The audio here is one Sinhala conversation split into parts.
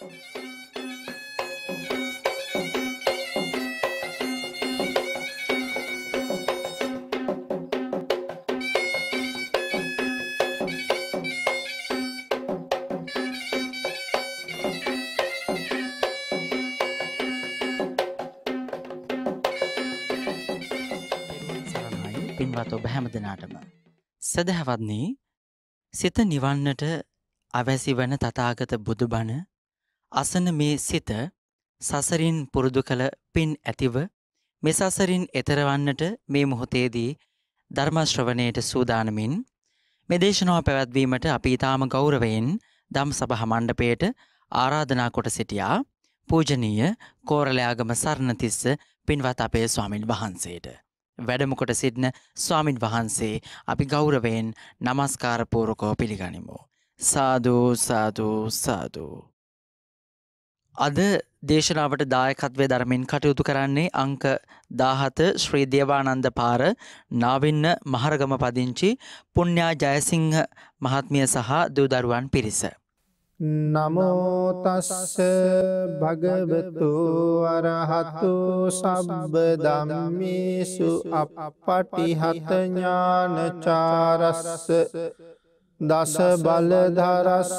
පින්වත් ඔබ හැම දෙනාටම. සැදැහැවත්න්නේ සිත නිවන්නට අවැසි වන තතාගත බුදුබණ අසන මේ සිත සසරින් පුරුදු කළ පින් ඇතිව මෙසසරින් එතරවන්නට මේ මොහොතේදී ධර්මශ්‍රවණයට සූදානමින් මෙදේශනාව පැවැත්වීමට අපි ඉතාම ගෞරවයෙන් දම් සභහ මණ්ඩපයට ආරාධනා කොට සිටියා පූජනීය කෝරලයාගම සරණතිස්ස පින්වත් අපේ ස්වාමින් වහන්සේට. වැඩමකොට සිටින ස්වාමින් වහන්සේ අපි ගෞරවයෙන් නමස්කාරපූරකෝ පිළිගනිමු. සාධූ සාධූ සාධූ. අද දේශනාවට දායකත්වය ධර්මින් කටයුතු කරන්නේ අංක දාහත ශ්‍රී දේවානන්ද පාර නාවින්න මහරගම පදිංචි පුුණ්ඥා ජයසිංහ මහත්මිය සහ දූදරුවන් පිරිස. නමෝතස්ස භගවතු අරහතු සබබ දම්මිසු අප පටිහතඥානචාරස්ස දස බලධරස්ස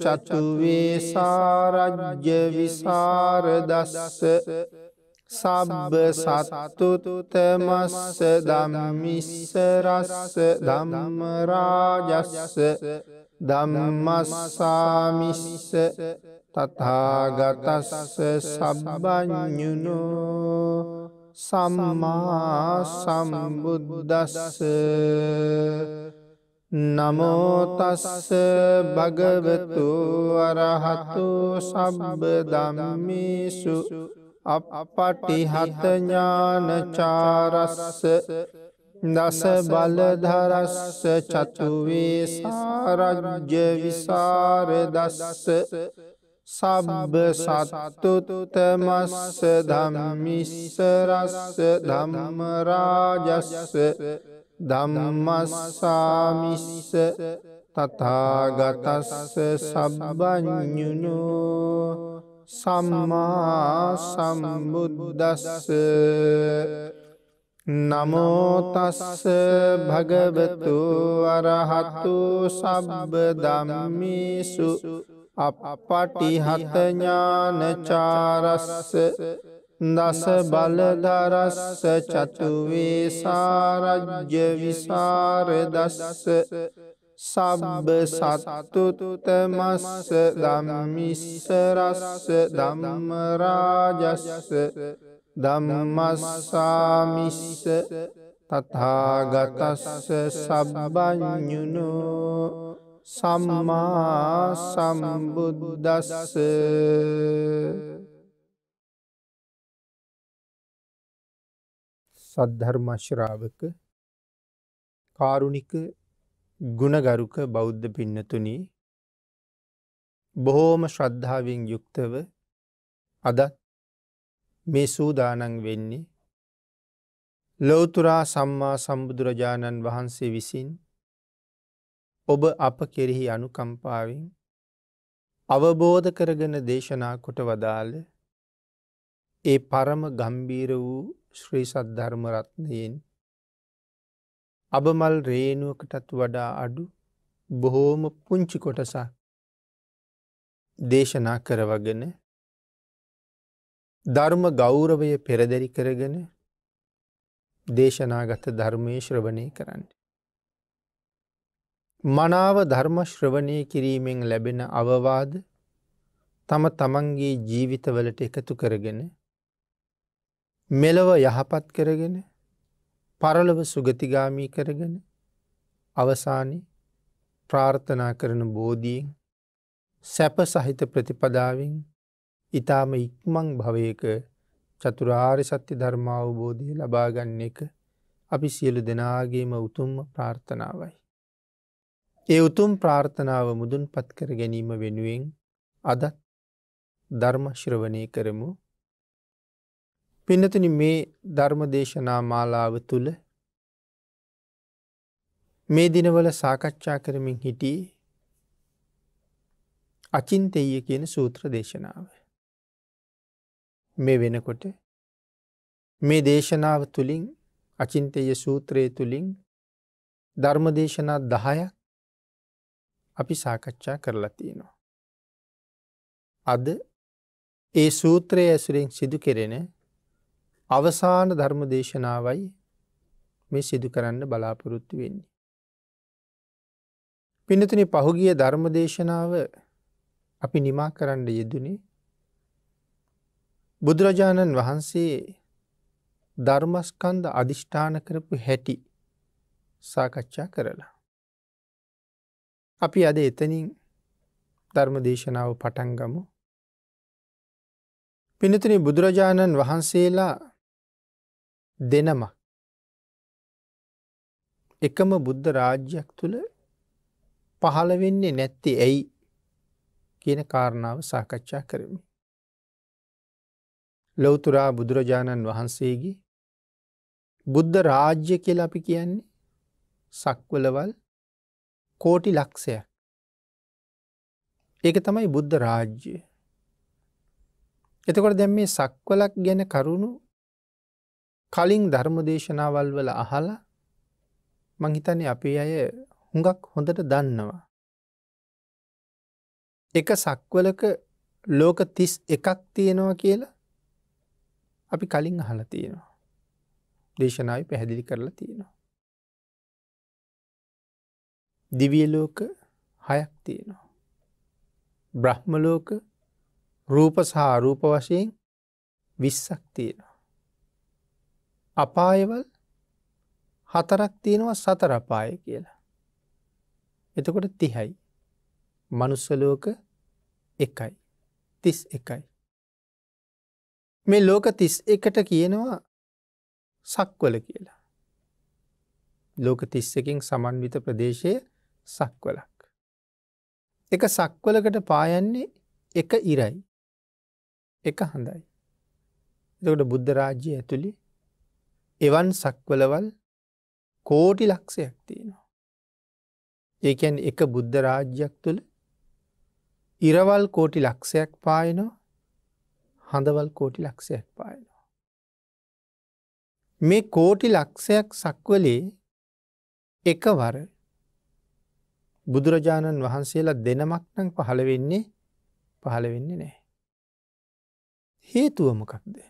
චතුවේ සාරජ්‍ය විසාරදස්ස සබ්බ සත්තුතුතමස්ස දමමිස්සරස්ස දම්මරාජස්ස දම්මස්සාමිස්ස තතාගතස්ස සබභඥුණෝ සම්මා සම්බුද්දස්ස නමෝතස්ස භගවතු අරහතු සබ්බ දම්මිසු අපපටිහතඥානචාරස්ස දස බලධරස්ස චතුවේ සාරජ්‍ය විසාර දස්ස සබ්බ සත්තුතුතමස්ස ධම්මිස්සරස්ස ධම්මරාජස්ස ධම්මස්සාමිස්ස තතාගතස්ස සබභඥුණු සම්මා සම්බුද්දස්ස නමෝතස්ස භගවතු වරහතු සබ්බ දම්මිසු අප පටිහතඥානචාරස්ස දස බලදරස්ස චතුවේ සාරජ්‍ය විසාරදස්ස සබ්බ සත්තුතුතමස්ස දම්මිස්සරස්ස දම්මරාජස්ස දම්මස්සාමිස්ස තතාගතස්ස සබබඥුණු සම්මා සම්බුද්දස්ස සද්ධර්මශ්‍රාවක කාරුණික ගුණගරුක බෞද්ධ පින්නතුනී බොහෝම ශ්‍රද්ධාවෙන් යුක්තව අදත් මේ සූදානන් වෙන්නේ ලොවතුරා සම්මා සම්බුදුරජාණන් වහන්සේ විසින් ඔබ අප කෙරෙහි අනුකම්පාවෙන් අවබෝධ කරගෙන දේශනා කොට වදාළ ඒ පරම ගම්බීර වූ ශ්‍රී සද්ධර්මරත්නයෙන් අබමල් රේනුවකටත් වඩා අඩු බොහෝම පුංචි කොටසා දේශනා කරවගෙන ධර්ම ගෞරවය පෙරදැරි කරගෙන දේශනාගත ධර්මය ශ්‍රවණය කරන්න. මනාව ධර්ම ශ්‍රවණය කිරීමෙන් ලැබෙන අවවාද තම තමන්ගේ ජීවිතවලට එකතු කරගෙන මෙලොව යහපත් කරගෙන පරලොව සුගතිගාමී කරගෙන අවසානි ප්‍රාර්ථනා කරන බෝධීෙන් සැප සහිත ප්‍රතිපදාවෙන් ඉතාම ඉක්මං භවයක චතුරාර් සත්‍ය ධර්මාවබෝධය ලබාගන්න එක අපි සියලු දෙනාගේම උතුම් ප්‍රාර්ථනාවයි. ඒ උතුම් ප්‍රාර්ථනාව මුදුන් පත්කර ගැනීම වෙනුවෙන් අදත් ධර්මශ්‍රවනය කරමු පිනතින මේ ධර්ම දේශනා මාලාව තුළ මේ දිනවල සාකච්ඡා කරමින් හිටියේ අචින්තෙය කියන සූත්‍ර දේශනාව. මේ වෙනකොට මේ දේශනාව තුළින් අචින්තය සූත්‍රය තුළින් ධර්ම දේශනා දහයක් අපි සාකච්ඡා කරලා තියෙනවා. අද ඒ සූත්‍රය ඇසුරෙන් සිදු කෙරෙන අවසාන ධර්ම දේශනාවයි මේ සිදු කරන්න බලාපොරොත්තු වෙන්නේ. පිනතුනි පහුගිය ධර්ම දේශනාව අපි නිමා කරන්න යෙදුනේ බුදුරජාණන් වහන්සේ ධර්මස්කන්ද අධිෂ්ඨාන කරපු හැටි සාකච්ඡා කරලා. අපි අද එතනින් ධර්ම දේශනාව පටන්ගමු. පිනතුනි බුදුරජාණන් වහන්සේලා දෙනමක්. එකම බුද්ධ රාජ්‍යයක් තුළ පහළවෙන්නේ නැත්ති ඇයි කියන කාරණාව සාකච්ඡා කරමි. ලොවතුරා බුදුරජාණන් වහන්සේගේ බුද්ධ රාජ්‍ය කියල අපි කියන්නේ සක්වලවල් කෝටි ලක්ෂයක්. ඒක තමයි බුද්ධ රාජ්‍යය. එතකොට දැම් මේ සක්වලක් ගැන කරුණු කලින් ධර්මදේශනාවල් වල අහලා මංහිතන්නේ අපේ අය හුඟක් හොඳට දන්නවා. එක සක්වලක ලෝක තිස් එකක් තියෙනවා කියලා අපි කලින් අහල තියෙනවා. දේශනාව පැහැදිලි කරලා තියෙනවා. දිවියලෝක හයක් තියෙනවා. බ්‍රහ්මලෝක රූප සහ රූප වශයෙන් විස්සක් තියෙනවා. අපායවල් හතරක් තියෙනවා සතරපාය කියලා. එතකොට තිහයි මනුස්සලෝක එකයි තිස් එකයි. මේ ලෝක තිස් එකට කියනවා සක්වල කියලා. ලෝක තිස් එකින් සමන්විත ප්‍රදේශය සක්වලක්. එක සක්වලකට පායන්නේ එක ඉරයි එක හඳයි. එතකට බුද්ධ රාජ්‍ය ඇතුළි එවන් සක්වලවල් කෝටි ලක්ෂයක් තියෙනවා. ඒකැන් එක බුද්ධ රාජ්‍යයක් තුළ ඉරවල් කෝටි ලක්ෂයක් පායනෝ හඳවල් කෝටි ලක්ෂයක් පායනවා. මේ කෝටි ලක්ෂයක් සක්වලේ එකවර බුදුරජාණන් වහන්සේලා දෙනමක් නං පහළ වෙන්නේ පහළ වෙන්නේ නෑ. හේතුවමකක්දේ.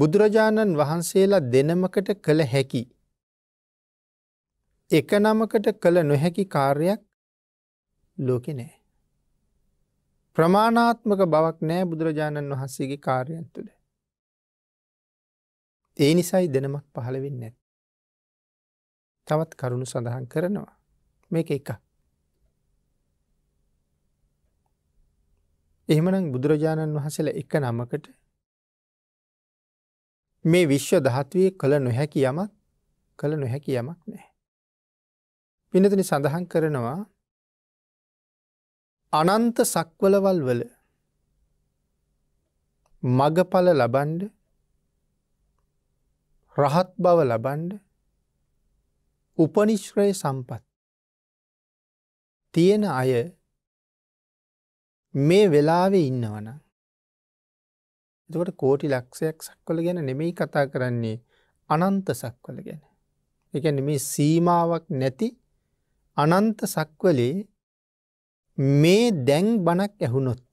බුදුරජාණන් වහන්සේලා දෙනමකට කළ හැකි. එක නමකට කළ නොහැකි කාර්යක් ලෝකෙ නෑ. ප්‍රමාණාත්මක බවක් නෑ බුදුරජාණන් වහන්සේගේ කාර්යන් තුළ. ඒ නිසයි දෙනමක් පහළවෙන්න නැත්. තවත් කරුණු සඳහන් කරනවා මේක එක. එහෙමනම් බුදුරජාණන් වහසල එක නමකට මේ විශ්ව දහත්වය කළ නොහැකි යමක් කළ නොහැකි යමක් නෑ. පිනතන සඳහන් කරනවා අනන්ත සක්වලවල් වල මගඵල ලබන්ඩ රහත් බව ලබන්ඩ උපනිශ්‍රය සම්පත් තියෙන අය මේ වෙලාවෙ ඉන්නවනම් එතකොට කෝටි ලක්ෂයක් සක්වල ගැන නෙමෙයි කතා කරන්නේ අනන්ත සක්වල ගැන. එකන මේ සීමාවක් නැති අනන්ත සක්වලේ මේ දැන් බණක් ඇහුණොත්.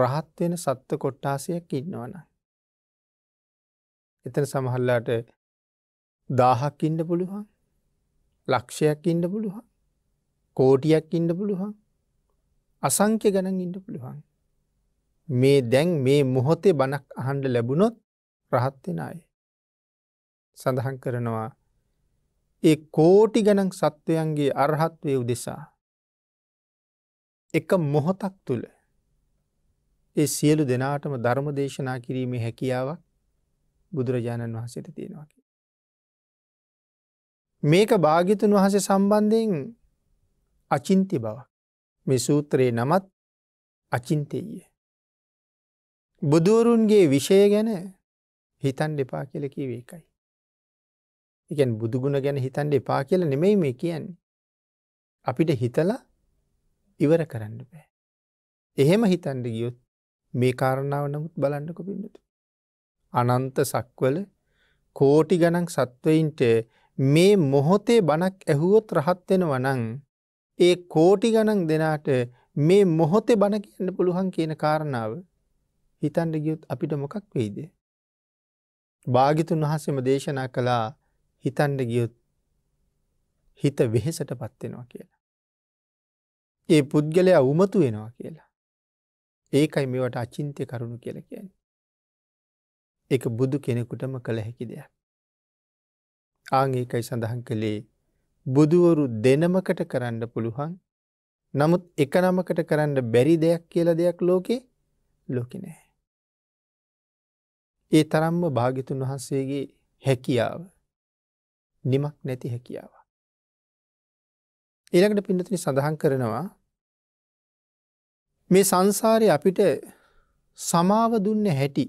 රහත් වෙන සත්ව කොට්ටාසයක් ඉන්නවන. එතන සමහල්ලාට දාහක් ඉන්න පුළුවන් ලක්ෂයක් ඉන්න පුළුවන් කෝටියක් ඉන්න පුළුවන් අසංක්‍ය ගණන් ඉන්න පුළුවන් මේ දැන් මේ මොහොතේ බණක් අහන්ඩ ලැබුණොත් රහත්වෙන අය. සඳහන් කරනවා ඒ කෝටි ගණන් සත්වයන්ගේ අරහත්වය උදෙසා. එක මොහොතක් තුළ ඒ සියලු දෙනාටම ධර්ම දේශනා කිරීමේ හැකියාවක් බුදුරජාණන් වහන්සට තියෙනවා. මේක භාගිතුන් වහස සම්බන්ධයෙන් අචින්ති බවක් මේ සූත්‍රයේ නමත් අචින්තෙයේ. බුදුවරුන්ගේ විෂය ගැන හිතන් දෙපා කියල කිවේ එකයි. එකන් බුදුගුණ ගැන හිතන් දෙපා කියල නෙමෙයි මේ කියන්නේ. අපිට හිතලා ඉවර කරන්න බෑ. එහෙම හිතන්ඩ ගියොත් මේ කාරණාව නමුත් බලන්නක පින්නතු. අනන්ත සක්වල කෝටි ගණන් සත්වයින්ට මේ මොහොතේ බණක් ඇහුවොත් රහත්වෙන වනං ඒ කෝටි ගණන් දෙනාට මේ මොහොතේ බණ කියන්න පුළුවන් කියන කාරණාව හිතන්ඩ ගියුත් අපිට මොකක් වෙයිද. භාගිතුන් වහන්සේම දේශනා කළා හිතන්ඩ ගියුත් හිත වෙහෙසට පත්වෙනවා කියලා. ඒ පුද්ගලයා උමතු වෙනවා කියලා. ඒකයි මේවට අචින්තය කරුණු කියල කියන්නේ. එක බුදු කෙනෙකුටම කළ හැකි දෙයක්. ආං ඒකයි සඳහන් කළේ බුදුවරු දෙනමකට කරන්න පුළුවන් නමුත් එක නමකට කරන්න බැරි දෙයක් කියල දෙයක් ලෝකේ ලොකි නෑ. ඒ තරම්ම භාගිතුන් වහන්සේගේ හැකියාව නිමක් නැති හැකියාව. ඒළඟට පින්නතිනි සඳහන් කරනවා මේ සංසාරය අපිට සමාව දුන්න හැටි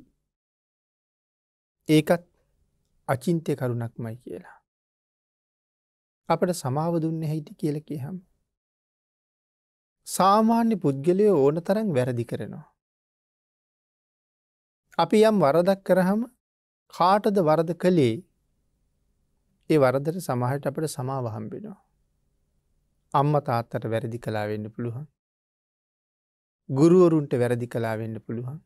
ඒකත් අචින්තය කරුණක්මයි කියලා. අපට සමාව දුන්න හැටි කියලකේ හම්. සාමාන්‍ය පුද්ගලය ඕන තරන් වැරදි කරනවා. අපි යම් වරදක් කරහම කාටද වරද කළේ ඒ වරදර සමහට අපට සමාවහම්බෙනවා. අම්ම තාත්තට වැරදි කලා වෙන්න පුළුවන්. ගුරුවරුන්ට වැරදි කලා වෙන්න පුළුවන්.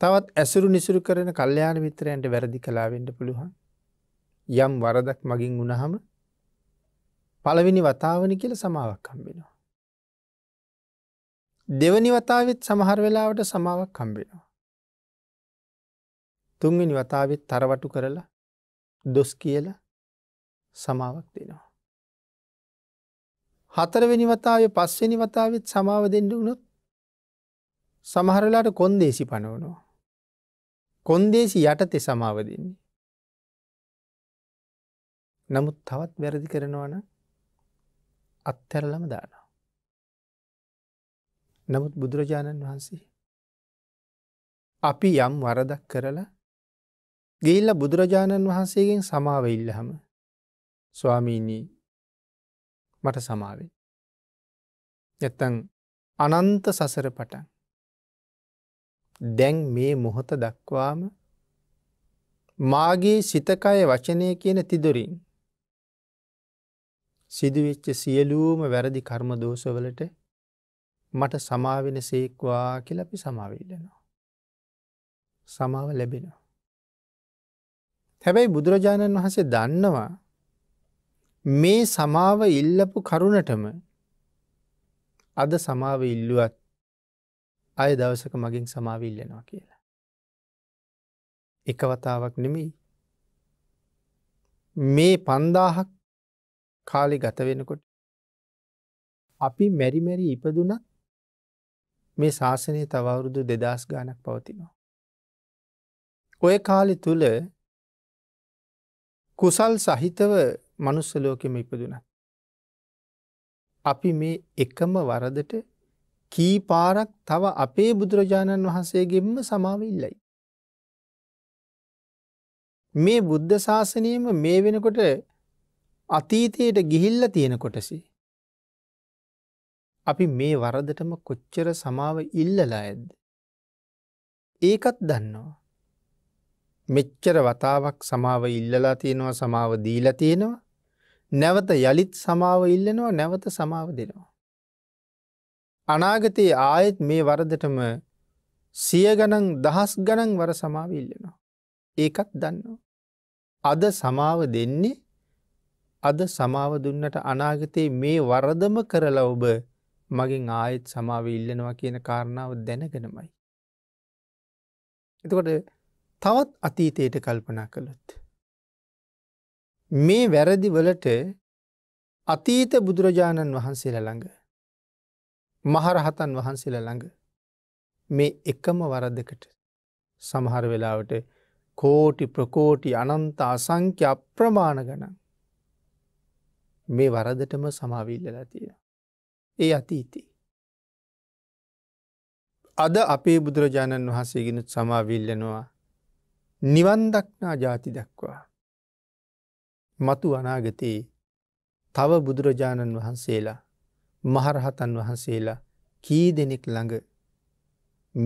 තවත් ඇසුරු නිසුරු කරන කල්්‍යයාන විතරයන්ට වැරදි කලා වෙන්න පුළුවන්. යම් වරදක් මගින් වුණහම පළවෙනි වතාවනි කියල සමාවක් හම්බෙනවා. දෙවනි වතාවත් සමහර වෙලාවට සමාවක් කම්බෙනවා. තුන්වෙනි වතාවත් තරවටු කරලා දොස් කියල සමාවක් දෙනවා. හතරවෙනි වතාව පස්වෙනි වතාවත් සමාව දෙෙන්ඩ වුණොත් සමහරලාට කොන්දේසි පනවනවා. කොන්දේසි යටතෙ සමාව දෙන්නේ. නමුත් තවත් වැරදි කරනවන අත්හැරලම දාන. නමුත් බුදුරජාණන් වහන්සේ. අපි යම් වරදක් කරලා ගිල්ල බුදුරජාණන් වහන්සේගෙන් සමාවඉල්ලහම ස්වාමීණී මට සමාවෙන්. නැත්තං අනන්ත සසර පටන්. දැන් මේ මොහොත දක්වාම මාගේ සිතකය වචනය කියන තිදොරින් සිදුවෙච්ච සියලූම වැරදි කර්ම දෝසවලට මට සමාවෙන සේක්වා කියලපි සමාවීලනවා. සමාව ලැබෙනවා. හැබැයි බුදුරජාණන් වහසේ දන්නවා මේ සමාව ඉල්ලපු කරුණටම අද සමාව ඉල්ලුවත් අය දවසක මගින් සමාව ඉල්ලෙනවා කියලා. එකවතාවක් නෙමෙයි මේ පන්දාහක් කාලි ගත වෙනකොට අපි මැරිමැරි ඉපදුනත් මේ ශාසනය තවරුදු දෙදස් ගානක් පවතිනවා. ඔය කාලෙ තුළ කුසල් සහිතව මනුස්සලෝකෙම ඉපදුන. අපි මේ එකම වරදට කී පාරක් තව අපේ බුදුරජාණන් වහන්සේගෙන්ම සමාවඉල්ලයි. මේ බුද්ධ ශාසනයම මේ වෙනකොට අතීතයට ගිහිල්ල තියෙන කොටසි. අපි මේ වරදටම කොච්චර සමාව ඉල්ලලා ඇද්ද. ඒකත් දන්නවා. මෙච්චර වතාවක් සමාව ඉල්ලලා තියෙනවා සමාව දීලා තියෙනවා නැවත යළිත් සමාව ඉල්ලනවා නැවත සමාව දෙනවා. අනාගතයේ ආයෙත් මේ වරදටම සිය ගණන් දහස් ගණන් වර සමාව ඉල්ලනවා. ඒකත් දන්නවා. අද සමාව දෙන්නේ අද සමාව දුන්නට අනාගතයේ මේ වරදම කරලා ඔබ මගින් ආයෙත් සමාව ඉල්ලනවා කියන කාරණාව දැනගෙනමයි. එතකොට තවත් අතීතයට කල්පනා කළොත්. මේ වැරදි වලට අතීත බුදුරජාණන් වහන්සේල ළඟ මහරහතන් වහන්සේල ළඟ මේ එකම වරදකට සමහර වෙලාවට කෝටි ප්‍රකෝටි අනන්ත අසංක්‍ය අප්‍රමාණ ගණන් මේ වරදටම සමාවිල්ලලා තියෙන. ඒ අතීතී. අද අපේ බුදුරජාණන් වහන්සේගෙනුත් සමාවිල්ලනවා නිවන් දක්නා ජාති දක්වා. මතු අනාගතයේ තව බුදුරජාණන් වහන්සේලා මහරහතන් වහන්සේලා කී දෙනෙක් ළඟ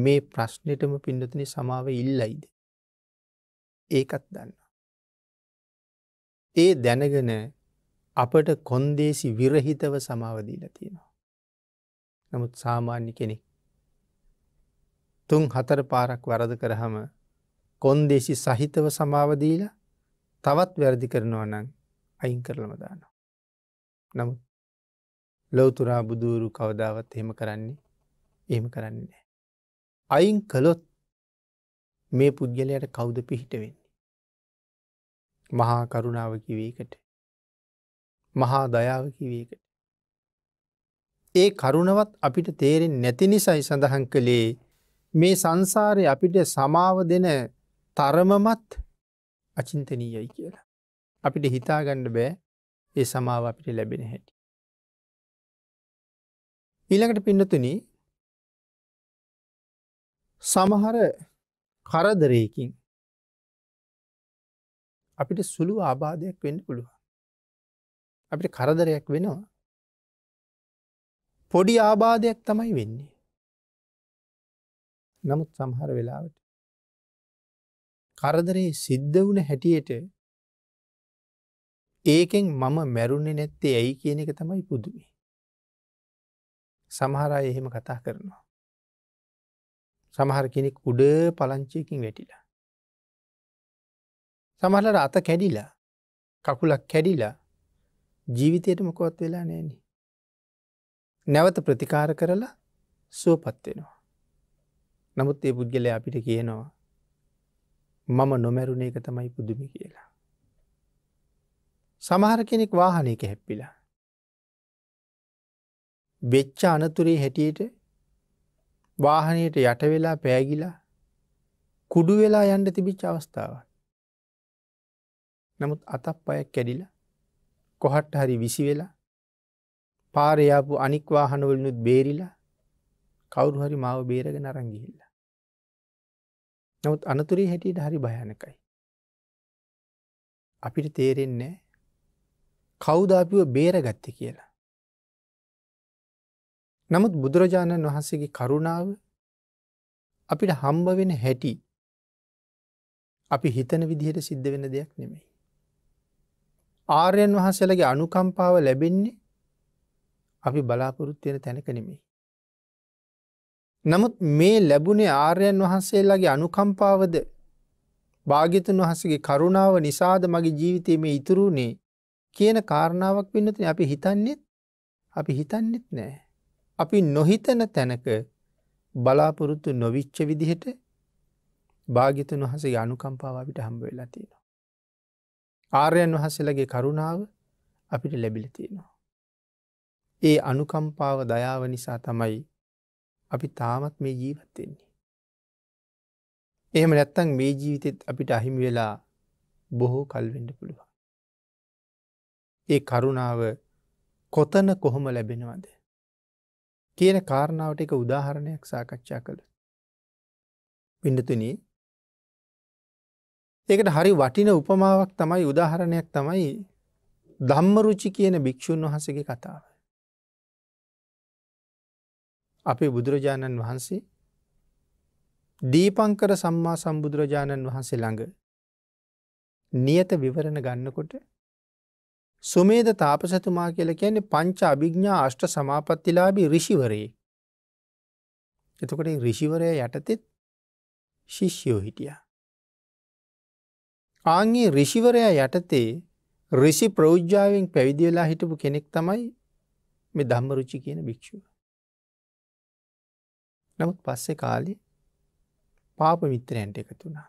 මේ ප්‍රශ්නයටම පින්නතන සමාව ඉල්ලයිද. ඒකත් දන්න. ඒ දැනගෙන අපට කොන්දේසි විරහිතව සමාවදීලා තියෙනවා. නමුත් සාමාන්‍ය කෙනෙක්. තුන් හතර පාරක් වරද කරහම කොන්දේශි සහිතව සමාවදීලා තවත් වැරදි කරනවා නං අයින් කරලම දානවා. නමුත් ලොවතුරා බුදුරු කවදාවත් එහෙම කරන්නේ එහෙම කරන්නේ නෑ. අයින් කළොත් මේ පුද්ගලයට කවුද පිහිට වෙන්නේ. මහා කරුණාව කිවේකට මහා දයාව කිවේකට ඒ කරුණවත් අපිට තේරෙන් නැති නිසයි සඳහන් කළේ මේ සංසාරය අපිට සමාව දෙන තරමමත් අචින්තනීයයි කියලා. අපිට හිතාගණ්ඩ බෑ ඒ සමාව අපිට ලැබෙන හැටි. ඊළඟට පින්නතුන සමහර කරදරයකින් අපිට සුළු ආබාධයක් වෙන්න පුළුවන්. අපිට කරදරයක් වෙනවා පොඩි ආබාධයක් තමයි වෙන්නේ. නමුත් සමහර වෙලාවට. කරදරේ සිද්ධ වුණ හැටියට ඒකෙන් මම මැරුණෙ නැත්තේ ඇයි කියන එක තමයි පුදුමි. සමහරය එහෙම කතා කරනවා. සමහර කෙනෙක් උඩ පලංචයකින් වැටිලා. සමහලට අත කැඩිලා කකුලක් කැඩිලා ජීවිතයට මොකොත් වෙලා නෑනේ. නැවත ප්‍රතිකාර කරලා සුවපත්වෙනවා. නමුත් ඒ පුද්ගල අපිට කියනවා මම නොමැරුණ එක තමයි පුදුමි කියලා. සමහර කෙනෙක් වාහනයක හැප්පිලා. වෙච්ච අනතුරේ හැටියට වාහනයට යටවෙලා පෑගිලා කුඩු වෙලා යන්න තිබිච් අවස්ථාවන්. නමුත් අතප් අයක් කැඩිලා කොහට්ට හරි විසි වෙලා පාරයාපු අනික්වාහනවලනුත් බේරිලා කවුරු හරි මාව බේරග නරංගිහිල්ල. නමුත් අනතුරේ හැටියට හරි භයනකයි. අපිට තේරෙන්නේ කෞදාපිව බේරගත්ත කියලා. නමුත් බුදුරජාණන් වහන්සේගේ කරුණාව අපිට හම්බ වෙන හැටි අපි හිතන විදිහට සිද්ධ වෙන දෙයක් නෙමෙයි. ආර්යන් වහන්සේලගේ අනුකම්පාව ලැබෙන්නේ අපි බලාපොරොත්තු වෙන තැනක නෙමේ. නමුත් මේ ලැබුණේ ආර්යන් වහන්සේලාගේ අනුකම්පාවද භාගිතුන් වහසගේ කරුණාව නිසාද මගේ ජීවිතය මේ ඉතුරුණේ කියන කාරණාවක් පින්නතින අපි හිතන්නෙත් අපි හිතන්නෙත් නෑ. අපි නොහිතන තැනක බලාපොරොත්තු නොවිච්ච විදිහට භාගිතුන් වහසේ අනුකම්පාව අපිට හම්බ වෙලා තියෙනවා. ආර්යන් වහසලගේ කරුණාව අපිට ලැබිල තියෙනවා. ඒ අනුකම්පාව දයාව නිසා තමයි අපි තාමත් මේ ජීවත්වෙන්නේ. එහෙම නැත්තං මේ ජීවිතෙත් අපිට අහිමි වෙලා බොහෝ කල්වෙඩ පුළුවන්. ඒ කරුණාව කොතන කොහොම ලැබෙනවද. කියන කාරණාවට එක උදාහරණයක් සාකච්ඡා කළ. පිඩතුනී ඒකට හරි වටින උපමාවක් තමයි උදාහරණයක් තමයි ධම්මරුචි කියන භික්‍ෂූන් වහසගේ කතාව. අපේ බුදුරජාණන් වහන්සේ දීපංකර සම්මා සම්බුදුරජාණන් වහන්සේ ළඟ නියත විවරණ ගන්නකොට සුමේද තාපසතුමා කියල කියන්නේ පංච අභිග්ඥා අෂ්ට සමාපත්තිලාබී රිෂිවරයේ. එතකොට රිෂිවරය යටතෙත් ශිෂ්‍යයෝ හිටියා. ආංගේ රිෂිවරයා යටතේ රිසි ප්‍රෞජ්ජාවෙන් පැවිදිවෙලා හිටපු කෙනෙක් තමයි මේ ධම්මරුචි කියන භික්ෂුව. නමුත් පස්සෙ කාලි පාප මිත්‍රයන්ට එකතුනා.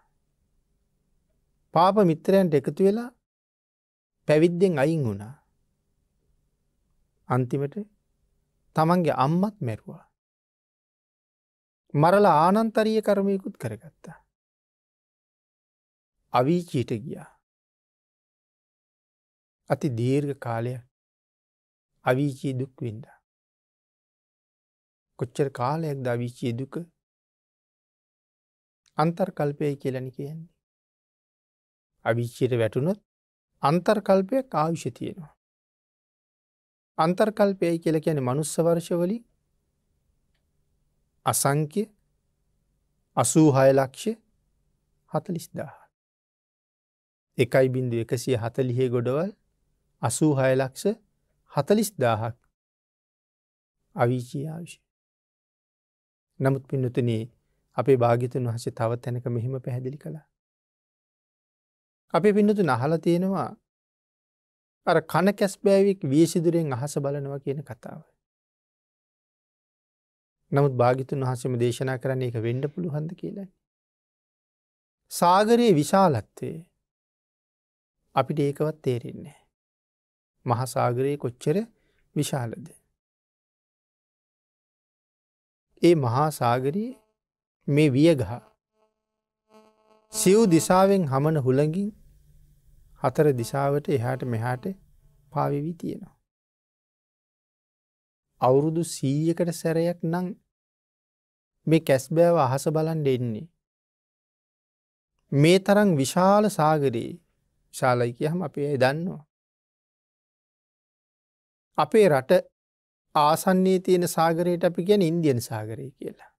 පාප මිත්‍රයන්ට එකතු වෙලා පැවිද්දෙන් අයින් වුණා. අන්තිමට තමන්ගේ අම්මත් මැරුවා. මරල ආනන්තරිය කරමයකුත් කරගත්තා. අවීචීට ගියා. අති දීර්ඝ කාලය අවීචී දුක්වින්ඩ. කොච්චර කාලයක් දවිච්චිය දුක අන්තර්කල්පය කියලනි කියන්නේ. අවිච්චයට වැටුණොත් අන්තර්කල්පයක් ආවිශ්‍ය තියෙනවා. අන්තර්කල්පයයි කියල කියන මනුස්ස වර්ෂවලින් අසංක්‍ය අසූහය ලක්ෂ හතලිස්දා. එකයි බින්දු එකසිය හතලිහේ ගොඩවල් අසූහය ලක්ෂ හතලිස් දාහක් අවිචී ආවිෂය. නමුත් පින්නතුනේ අපේ භාගිතන් වහසේ තවත් තැනක මෙහෙම පැහැදිලි කළා. අපේ පින්නතු නහල තියෙනවා අර කණ කැස්බෑවික් වීසිදුරෙන් අහස බලනවා කියන කතාව. නමුත් භාගිතුන් වහසම දේශනා කරන්නේ එක වෙන්ඩ පුළුහන්ද කියලා. සාගරයේ විශාලත්වය අපිට ඒකවත් තේරෙන්නේ. මහසාගරයේ කොච්චර විශාලද. ඒ මහා සාගරයේ මේ වියගහ සිව් දිසාවෙන් හමන හුළඟින් හතර දිසාවට එහාට මෙහාට පාවිවී තියෙනවා. අවුරුදු සීයකට සැරයක් නං මේ කැස්බෑව අහස බලන්ඩ එන්නේ. මේ තරං විශාල සාගරයේ ශාලයි කියහම අපේ දන්නවා. අපේ රට ආසන්නයේ තියෙන සාගරයට අපි ගැන ඉන්දියන් සාගරය කියලා.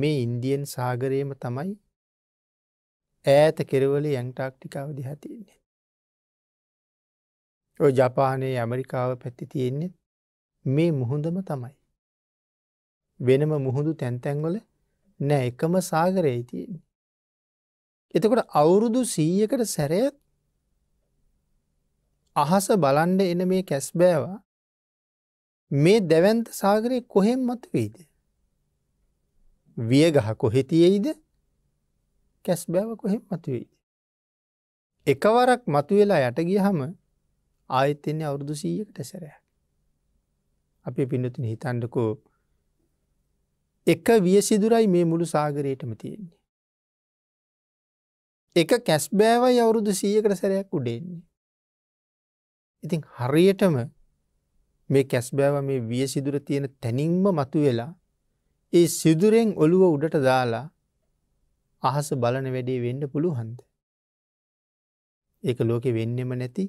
මේ ඉන්දියන් සාගරයම තමයි ඈත කෙරවල යන්ටාක්ටිකාව දිහ තියන්නේ. ඔය ජපානයේ ඇමරිකාව පැත්ති තියෙන්නේ මේ මුහුදම තමයි. වෙනම මුහුදු තැන්තැන්වල නෑ එකම සාගරයේ තියෙන්නේ. එතකොට අවුරුදු සීයකට සැරයත් අහස බලන්ඩ එන මේ කැස්බෑවා මේ දැවන්ත සාගරය කොහෙන් මතු වේද. වියගහ කොහෙතියෙයිද කැස් බැව කොහෙන් මතුවේද. එකවරක් මතුවෙලා යට ගිය හම ආයතෙන්නේ අවුරුදු සීයකට සැරයක්. අපි පිනතුන හිතන්ඩකෝ එක වියසිදුරයි මේ මුළු සාගරයටම තියෙන්නේ. එක කැස් බෑවයි අවුරුදු සීයකට සැරයක් උඩෙන්නේ. ඉතින් හරියටම මේ කැස්බෑව මේ විය සිදුර තියෙන තැනින්ම මතු වෙලා ඒ සිදුරෙන් ඔළුව උඩට දාලා අහස බලන වැඩේ වෙන්න පුළුහන්ද. ඒක ලෝකෙ වෙන්නෙම නැති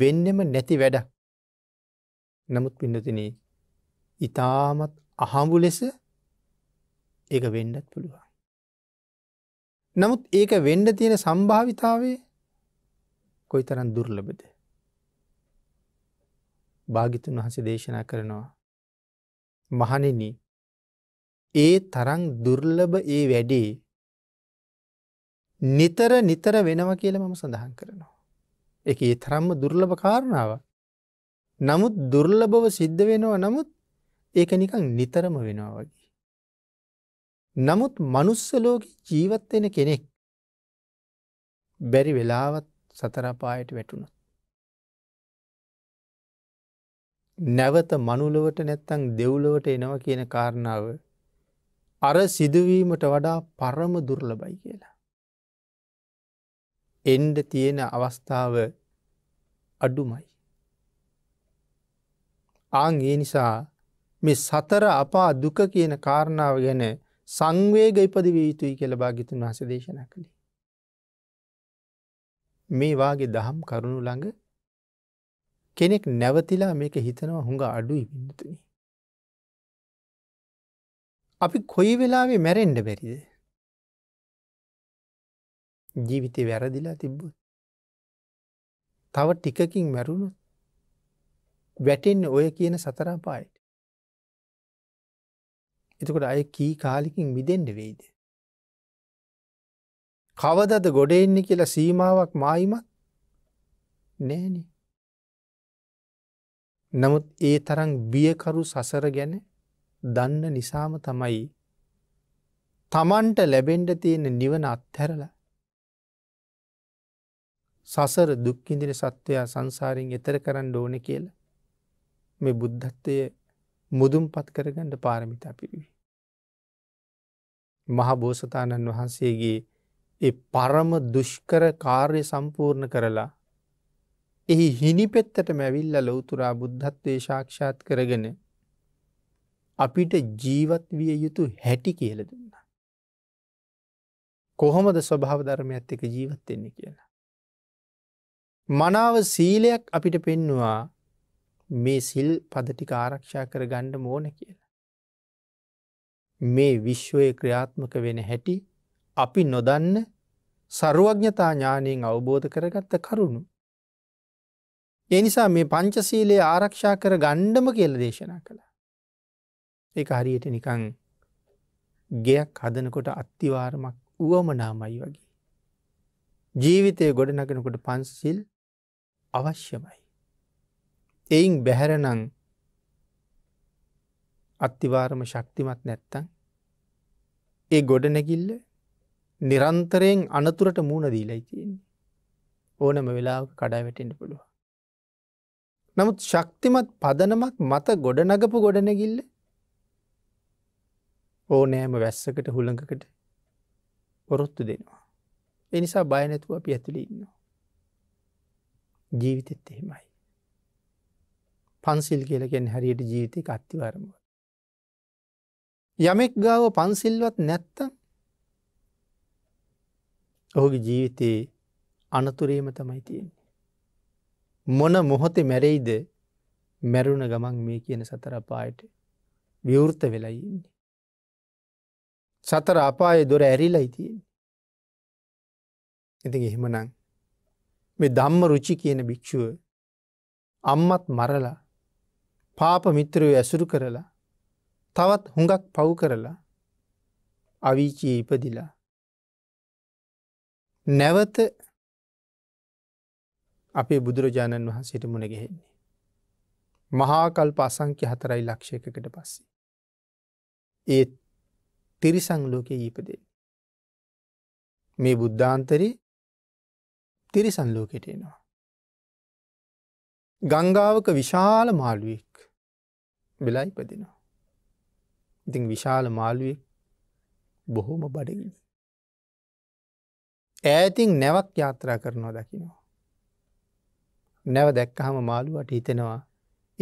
වෙන්නෙම නැති වැඩ. නමුත් පින්නතින ඉතාමත් අහඹු ලෙස ඒක වෙන්නත් පුළුවන්. නමුත් ඒක වෙන්ඩ තියෙන සම්භාවිතාවේ කොයි තරන් දුර්ලබද. භාගිතුන් වහසේ දේශනා කරනවා. මහනෙන ඒ තරං දුර්ලභ ඒ වැඩේ නිතර නිතර වෙනවා කියල මම සඳහන් කරනවා. එක ඒ තරම්ම දුර්ලභ කාරණාව. නමුත් දුර්ලභව සිද්ධ වෙනවා නමුත් ඒක නිකං නිතරම වෙනවා වගේ. නමුත් මනුස්සලෝක ජීවත්වෙන කෙනෙක් බැරි වෙලාවත් සතරපායට වැටුණොත්. නැවත මනුලොවට නැත්තං දෙව්ලොවට එනවා කියන කාරණාව අර සිදුවීමට වඩා පරම දුර්ලබයි කියලා. එන්ඩ තියෙන අවස්ථාව අඩුමයි. ආං ඒ නිසා මේ සතර අපා දුක කියන කාරණාව ගැන සංවේග ඉපදිවිය යුතුයි කියල භාගිතුන් වහස දේශනා කළේ. මේවාගේ දහම් කරුණු ළඟ කෙනෙක් නැවතිලා මේක හිතනවා හුඟ අඩුයි පිඳතුනි. අපි කොයි වෙලාවේ මැරෙන්ඩ බැරිද. ජීවිතය වැරදිලා තිබ්බුත්. තව ටිකකින් මැරුණුත් වැටෙන් ඔය කියන සතරාපායට. එතකොට අය කී කාලිකින් මිදෙන්ඩ වෙයිද. කවදද ගොඩ එන්නේ කියලා සීමාවක් මායිමත් නෑනේ නමුත් ඒ තරම් බියකරු සසර ගැන දන්න නිසාම තමයි තමන්ට ලැබෙන්ඩ තියෙන නිවන අත්හැරල සසර දුක්කිදින සත්වයා සංසාරෙන් එතර කරන්න ඕන කියල මේ බුද්ධත්වය මුදුම් පත් කරගන්නට පාරමිතා පිරිවි. මහා බෝසතාණන් වහන්සේගේ ඒ පරම දුෂ්කර කාර්ය සම්පූර්ණ කරලා එහි හිනිපෙත්තටම ඇවිල්ල ලොවතුරා බුද්ධත්වය ශාක්ෂාත් කරගෙන අපිට ජීවත් විය යුතු හැටි කියල දුන්න. කොහොමද ස්වභාව ධර්මයත් එක ජීවත්වෙන්නේ කියලා. මනාව සීලයක් අපිට පෙන්නවා මේ සිල් පදටි ආරක්ෂා කර ගණ්ඩ මෝන කියලා. මේ විශ්වය ක්‍රියාත්මක වෙන හැටි අපි නොදන්න සරුවඥතා ඥානයෙන් අවබෝධ කරගත්ත කරුණු ඒ නිසා මේ පංචසීලයේ ආරක්ෂා කර ගණ්ඩම කියල දේශනා කළා. එක හරියට නිකං ගෙයක් හදනකොට අත්තිවාරමක් වුවමනාමයි වගේ. ජීවිතය ගොඩනගෙනකොට පන්සිල් අවශ්‍යමයි. එයින් බැහැරනං අත්තිවාරම ශක්තිමත් නැත්තං ඒ ගොඩනැගිල්ල නිරන්තරයෙන් අනතුරට මූුණදීලයි තියෙන්නේ ඕනම වෙලාව කඩා වැටෙන්ට පුළුවන් නමුත් ශක්තිමත් පදනමක් මත ගොඩනගපු ගොඩනැගිල්ල ඕනෑම වැස්සකට හුළඟකට පොරොත්තු දෙනවා. එනිසා බයනැතුව අපි ඇතුළි ඉන්නවා. ජීවිතෙත් එහෙමයි. පන්සිල් කියලගෙන් හරියට ජීවිතය අත්තිවරමුව. යමෙක් ගාව පන්සිල්වත් නැත්තම් ඔහුගේ ජීවිතයේ අනතුරේම තමයි තියෙන්නේ. මොන මොහොතේ මැරෙයිද මැරුණ ගමන් මේ කියන සතර අපායට විවෘත වෙලයින්නේ. සතර අපාය දොර ඇරිලා ඉතියෙන්නේ. ඉති එහෙමනං මේ දම්ම රුචි කියන භික්‍ෂුව අම්මත් මරලා පාප මිත්‍රය ඇසුරු කරලා තවත් හුඟක් පව් කරලා අවිචී ඉපදිලා. නැවත අපේ බුදුරජාණන් වහන්සේට මුණ ගෙහෙන්නේ. මහාකල් පසංකි හතරයි ලක්ෂයකකට පස්සේ. ඒ තිරිසංලෝකය ඊපදේ. මේ බුද්ධාන්තරි තිරිසන්ලෝකෙට එනවා. ගංගාවක විශාල මාළුවෙක් වෙලා ඉපදිනවා. ඉතිං විශාල මාළුවෙක් බොහෝම බඩගිනි. ඈතින් නැවක් යාත්‍රා කරනවා දකිනවා. නැව දැක්කහම මාළුවට හිතෙනවා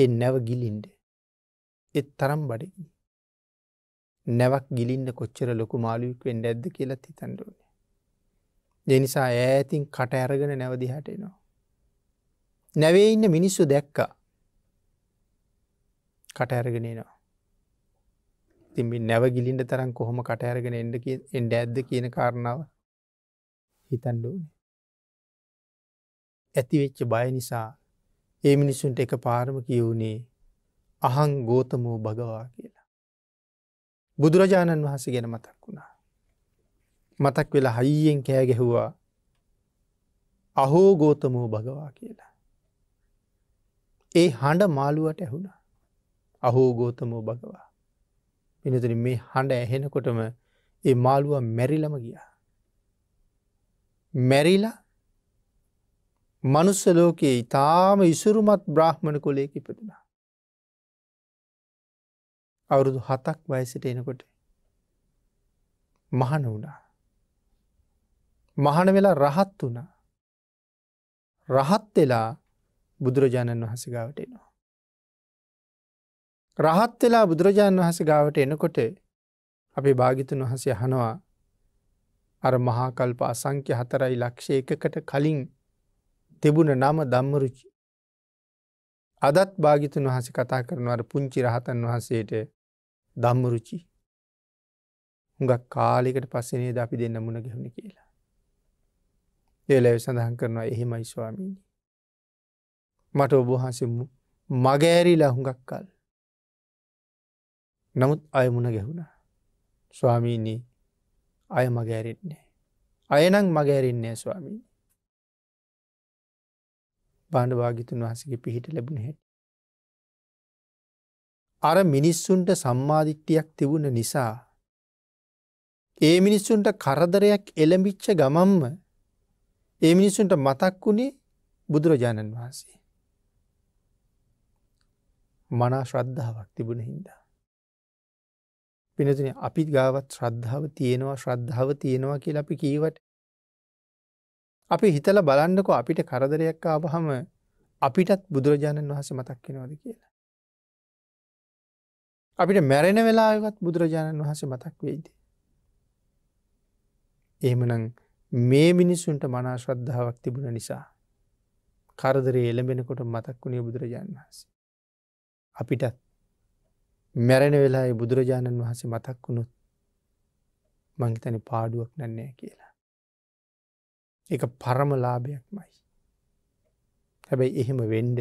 එ නැව ගිලින්ඩ. එත් තරම් බඩගින්. නැවක් ගිලින්න කොච්චර ලොකු මාළුවෙක් වෙන්ඩ ඇද්ද කියලත් හිතන්ඩුවන. දෙනිසා ඈතින් කට ඇරගෙන නැවදිහටනවා. නැවේ ඉන්න මිනිස්සු දැක්කා කට ඇරගෙනනවා. තිබි නැව ගිලින්ට තරම් කොහොම කට ඇරගෙන එඩ එන්ඩ ඇද්ද කියන කාරණාව හිතන්ඩුවනේ. ඇතිවෙච්ච බය නිසා ඒ මිනිස්සුන්ට එක පාරම කියවුණේ අහං ගෝතමෝ භගවා කියලා. බුදුරජාණන් වහස ගැන මතක් වුණා. මතක් වෙලා හයිියෙන් කෑගැහුවා අහෝ ගෝතමෝ භගවා කියලා. ඒ හඬ මාළුවට ඇහුණා අහෝ ගෝතමෝ භගවා. පිනතුර මේ හඬ ඇහෙනකොටම ඒ මාළුව මැරිලම ගියා. මැරිලා මනුස්ස ලෝකයේ ඉතාම ඉසුරුමත් බ්‍රහ්මණ කොලයක ඉපදුනා. අවුරුදු හතක් වයසට එනකොට මහන වුණා. මහන වෙලා රහත් වුණා. රහත් වෙලා බුදුරජාණන් වහස ගාවට එනවා. රහත් වෙලා බුදුරජාණන් වහස ගාවට එනකොට අපේ භාගිතුන් වහසේ හනවා අර මහාකල්ප අසංක්‍ය හතරයි ලක්ෂ එකකට කලින් තිබුණ නම ධම්මරුචි. අදත් භාගිතුන් වහස කතා කරනවට පුංචි රහතන් වහන්සේට ධම්මරුචි. හුඟක් කාලෙකට පස්සනේ ද අපි දෙන්න මුණ ගැහුණ කියලා. ඒලැව සඳහන් කරනවා එහෙමයි ස්වාමීණි. මට ඔබහන්සෙමු මගෑරිලා හුඟක් කල්. නමුත් අයමුණ ගැහුණා. ස්වාමීණී අය මගෑරෙන්නේ. අයනං මගෑරෙන්නේ ස්වාමීණි. බණ්ඩවාගිතුන් වහසගේ පිහිට ලැබුණ හැට. අර මිනිස්සුන්ට සම්මාධිට්ටියක් තිබුණ නිසා. ඒ මිනිස්සුන්ට කරදරයක් එළඹිච්ච ගමම්ම ඒ මිනිස්සුන්ට මතක් වුණේ බුදුරජාණන් වහන්සේ. මනා ශ්‍රද්ධාවක් තිබුණ හින්දා. පිනතුන අපිත් ගාවත් ශ්‍රද්ධාව තියෙනවා ශ්‍රද්ධාව තියෙනවා කිය අපි කීවට අපි හිතල බලන්නකෝ අපිට කරදරයක් ආවහම අපිටත් බුදුරජාණන් වහස මතක් වෙනවාද කියලා. අපිට මැරෙන වෙලාවත් බුදුරජාණන් වහස මතක් වෙයිද. එහෙමනං මේ මිනිස්සුන්ට මනා ශ්‍රද්ධාවක් තිබුණ නිසා. කරදරේ එළඹෙනකොට මතක් වුණේ බුදුරජාණන් වහස. අපිටත් මැරෙන වෙලා බුදුරජාණන් වහසේ මතක් වුණුත් මංහිතන පාඩුවක් නැන්නෑ කියලා. එක පරමලාභයක්මයි. හැබැයි එහෙම වෙන්ඩ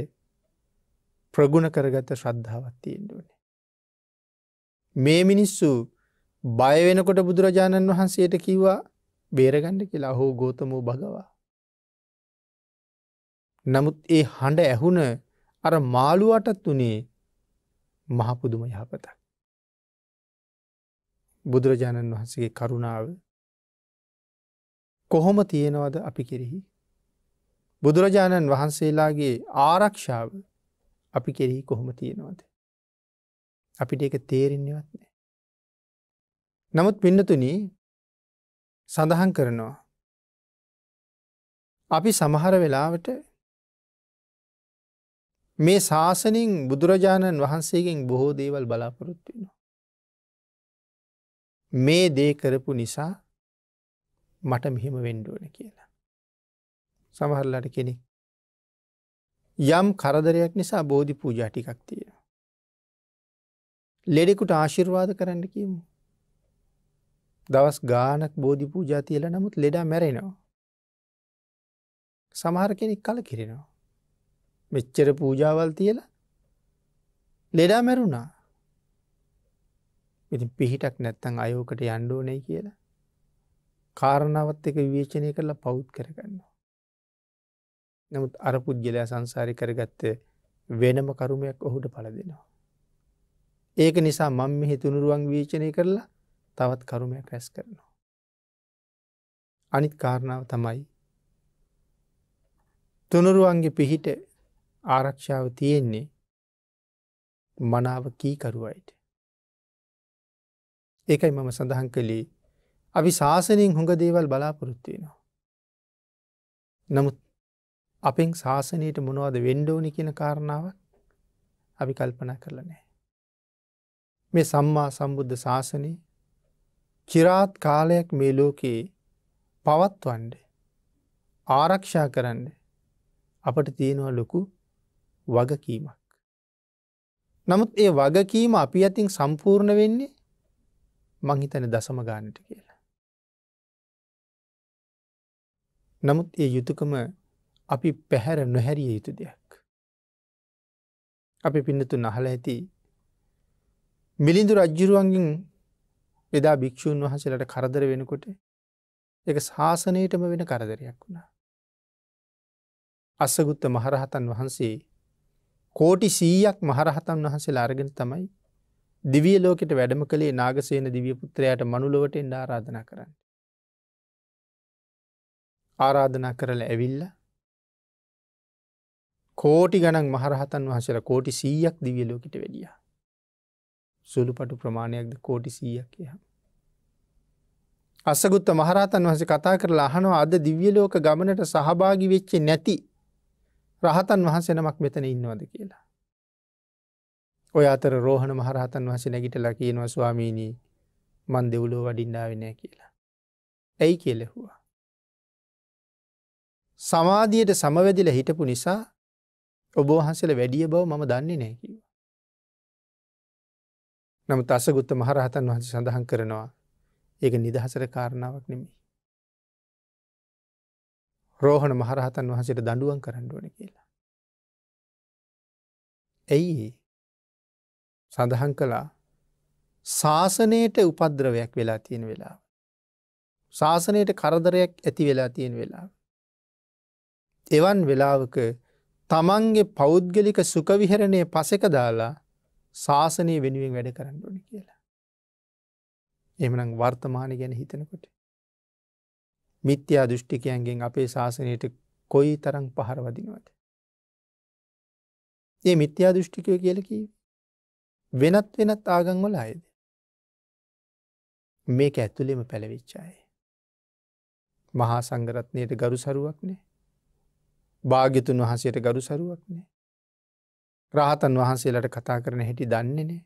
ප්‍රගුණ කරගත ශ්‍රද්ධාවත් තියෙන්ඩුවනේ. මේ මිනිස්සු බයවෙනකොට බුදුරජාණන් වහන්සේට කිව්වා බේරගණ්ඩ කියලා හෝ ගෝතමූ භගවා. නමුත් ඒ හඬ ඇහුන අර මාළුවටත් වනේ මහපුදුම යහපතක්. බුදුරජාණන් වහන්සේගේ කරුණාව කොහොම තියෙනවද අපි කෙරෙහි. බුදුරජාණන් වහන්සේලාගේ ආරක්ෂාව අපි කෙරෙහි කොහොම තියෙනවද. අපිට එක තේරෙන්නේවත් නෑ. නමුත් පින්නතුනී සඳහන් කරනවා. අපි සමහර වෙලාවට මේ ශාසනින් බුදුරජාණන් වහන්සේගෙන් බොහෝ දේවල් බලාපොරොත්තු වෙනවා. මේ දේ කරපු නිසා මට මෙහෙම වෙන්ඩුවන කියලා. සමහරලට කෙනෙක්. යම් කරදරයක් නිසා බෝධි පූජා ටිකක් තියෙන. ලෙඩෙකුට ආශිර්වාද කරන්න කියමු. දවස් ගානක් බෝධි පූජා තියල නමුත් ලෙඩා මැරෙනවා. සමහර කෙනෙක් කල කිරෙනවා. මෙච්චර පූජාවල් තියලා ලෙඩා මැරුණා ඉති පිහිටක් නැත්තං අයෝකට යණ්ඩෝනයි කියලා කාරණාවත් එක විවේචනය කරලා පෞද් කරගන්නවා. නමුත් අර පුද්ගලයා සංසාරි කරගත්ත වෙනම කරුමයක් ඔහුට පල දෙනවා. ඒක නිසා මං මෙහි තුනුරුවන් වීචනය කරලා තවත් කරුමයක් රැස් කරනවා. අනිත් කාරණාව තමයි. තුනුරුවන්ගේ පිහිට ආරක්ෂාව තියෙන්නේ මනාව කීකරුවයිට. ඒකයි මම සඳහන් කළේ අපි ශාසනයෙන් හොඟ දේවල් බලාපොරොත්තුවෙනවා. නමුත් අපෙන් ශාසනයට මොනවද වෙන්ඩෝනි කියන කාරණාවක් අපි කල්පන කරල නෑ. මේ සම්මා සම්බුද්ධ ශාසනය චිරාත් කාලයක් මේ ලෝකයේ පවත්වන්ඩ ආරක්ෂා කරන්න අපට තියෙනවා ලොකු වගකීමක්. නමුත් ඒ වගකීම අපි අතින් සම්පූර්ණ වෙන්නේ මංහිතන දසම ගානට කියලා. නමුත් ඒ යුතුකම අපි පැහැර නොහැරිය යුතු දෙයක්. අපි පින්නතු නහල ඇති මිලින්දු රජ්ජුරුවන්ගෙන් එදා භික්‍ෂූන් වහසලට කරදර වෙනකොට එක ශාසනයටම වෙන කරදරයක් වුණා. අස්සගුත්ත මහරහතන් වහන්සේ කෝටි සීයක් මහරහතන් වහන්සේ අරගෙන තමයි දිවිය ලෝකට වැඩම කළේ නාගසේන දිවිය පුත්‍රයට මනුලොවට එන්ඩ ආරාධනා කරන්න. ආරාධනා කරල ඇවිල්ල කෝටි ගණන් මහරහතන් වහසර කෝටි සීයක් දිවියලෝකට වැඩිය. සුළු පටු ප්‍රමාණයක්ද කෝටි සීයක් කිය. අසගුත්ත මහරහතන් වහස කතා කරලා අහනවා අද දිවියලෝක ගමනට සහභාගි වෙච්චේ නැති රහතන් වහන්සෙනමක් මෙතන ඉන්නවද කියලා. ඔය අතර රෝහණ මහරහතන් වහස නැගිටලා කියනවා ස්වාමීනී මන් දෙව්ලෝ වඩින්නාවෙනෑ කියලා. ඇයි කියලෙහවා. සමාධියට සමවැදිල හිටපු නිසා ඔබෝහන්සල වැඩිය බව මම දන්නේ නැකිව. නම තසගුත්ත මහරහතන් වහන්ස සඳහන් කරනවා ඒක නිදහසර කාරණාවක් නෙමි. රෝහණ මහරහතන් වහන්සට දඩුවන් කරඩුවන කියලා. ඇයි සඳහන් කළා ශාසනයට උපද්‍රවයක් වෙලා තියෙන වෙලා. ශාසනයට කරදරයක් ඇති වෙලා තියෙන වෙලා. එවන් වෙලාවක තමන්ගේ පෞද්ගලික සුකවිහරණය පසෙක දාලා ශාසනය වෙනුවෙන් වැඩ කරන්න ඕනි කියලා. එමනම් වර්තමාන ගැන හිතනකොට. මිත්‍යා දෘෂ්ටිකයන්ගෙන් අපේ ශාසනයට කොයි තරං පහරවදිනවද. ඒ මිත්‍යා දෘෂ්ටිකය කියලකී වෙනත් වෙනත් ආගංවල අයද. මේක ඇතුළෙම පැළවිච්චායි. මහා සංගරත්නයට ගරු සරුවක් නෑ. භාගිතුන් වහන්සේට ගරු සරුවක් නෑ. රාහතන් වහන්සේලට කතා කරන හැටි දන්නේ නෑ.